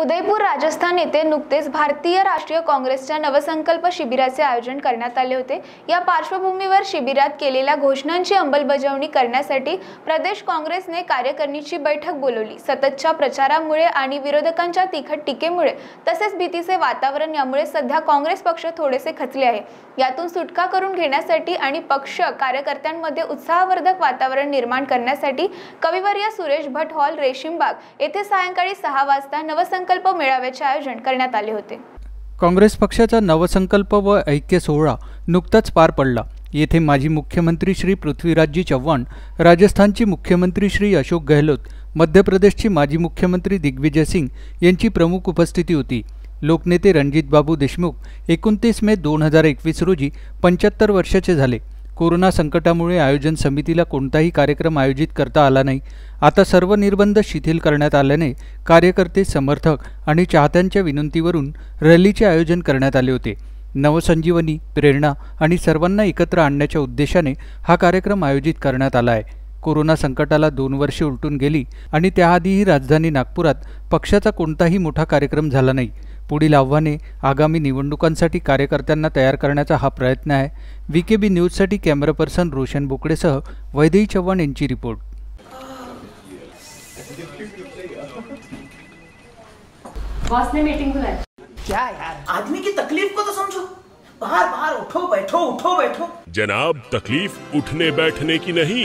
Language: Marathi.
उदयपूर राजस्थान येथे नुकतेच भारतीय राष्ट्रीय काँग्रेसच्या नवसंकल्प शिबिराचे आयोजन करण्यात आले होते या पार्श्वभूमीवर शिबिरात केलेल्या घोषणांची अंमलबजावणी करण्यासाठी प्रदेश काँग्रेसने कार्यकारिणीची बैठक बोलवली सततच्या प्रचारामुळे आणि विरोधकांच्या तिखट टीकेमुळे तसेच भीतीचे वातावरण यामुळे सध्या काँग्रेस पक्ष थोडेसे खचले आहे यातून सुटका करून घेण्यासाठी आणि पक्ष कार्यकर्त्यांमध्ये उत्साहवर्धक वातावरण निर्माण करण्यासाठी कविवर्य सुरेश भट हॉल रेशीमबाग येथे सायंकाळी सहा वाजता नवसंकल्प नवसंकल्प मेळाव्याचे आयोजन करण्यात आले होते काँग्रेस पक्षाचा नवसंकल्प व ऐक्य सोहळा नुकताच पार पडला येथे माजी मुख्यमंत्री श्री पृथ्वीराजजी चव्हाण राजस्थानचे मुख्यमंत्री श्री अशोक गहलोत मध्य प्रदेशचे माजी मुख्यमंत्री दिग्विजय सिंग यांची प्रमुख उपस्थिती होती लोकनेते रणजितबाबू देशमुख एकोणतीस मे दोन हजार एकवीस रोजी पंच्याहत्तर वर्षाचे झाले कोरोना संकटामुळे आयोजन समितीला कोणताही कार्यक्रम आयोजित करता आला नाही आता सर्व निर्बंध शिथिल करण्यात आल्याने कार्यकर्ते समर्थक आणि चाहत्यांच्या विनंतीवरून रॅलीचे आयोजन करण्यात आले होते नवसंजीवनी प्रेरणा आणि सर्वांना एकत्र आणण्याच्या उद्देशाने हा कार्यक्रम आयोजित करण्यात आला आहे कोरोना संकटाला दोन वर्षे उलटून गेली आणि त्याआधीही राजधानी नागपुरात पक्षाचा कोणताही मोठा कार्यक्रम झाला नाही पुढील आव्हाने आगामी निवडणुकांसाठी कार्यकर्त्यांना तयार करण्याचा हा प्रयत्न आहे व्ही के बी न्यूजसाठी कॅमेरा पर्सन रोशन बोकडेसह वैदेही चव्हाण यांची रिपोर्ट जनाब तकलीफ उठने बैठने की नहीं